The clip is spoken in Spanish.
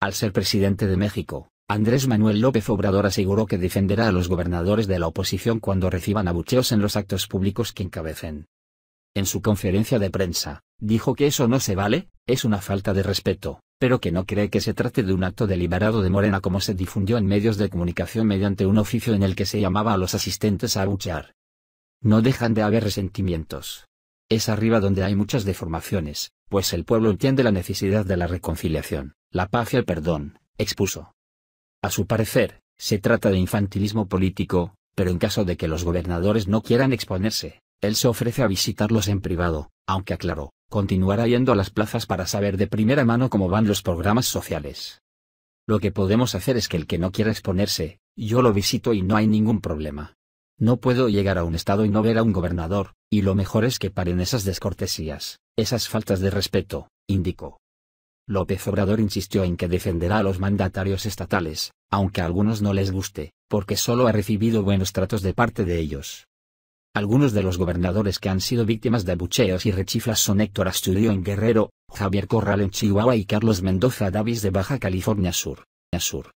Al ser presidente de México, Andrés Manuel López Obrador aseguró que defenderá a los gobernadores de la oposición cuando reciban abucheos en los actos públicos que encabecen. En su conferencia de prensa, dijo que eso no se vale, es una falta de respeto, pero que no cree que se trate de un acto deliberado de Morena como se difundió en medios de comunicación mediante un oficio en el que se llamaba a los asistentes a abuchear. No dejan de haber resentimientos. Es arriba donde hay muchas deformaciones, pues el pueblo entiende la necesidad de la reconciliación la paz y el perdón, expuso. A su parecer, se trata de infantilismo político, pero en caso de que los gobernadores no quieran exponerse, él se ofrece a visitarlos en privado, aunque aclaró, continuará yendo a las plazas para saber de primera mano cómo van los programas sociales. Lo que podemos hacer es que el que no quiera exponerse, yo lo visito y no hay ningún problema. No puedo llegar a un estado y no ver a un gobernador, y lo mejor es que paren esas descortesías, esas faltas de respeto, indicó. López Obrador insistió en que defenderá a los mandatarios estatales, aunque a algunos no les guste, porque solo ha recibido buenos tratos de parte de ellos. Algunos de los gobernadores que han sido víctimas de abucheos y rechiflas son Héctor Asturio en Guerrero, Javier Corral en Chihuahua y Carlos Mendoza Davis de Baja California Sur. Sur.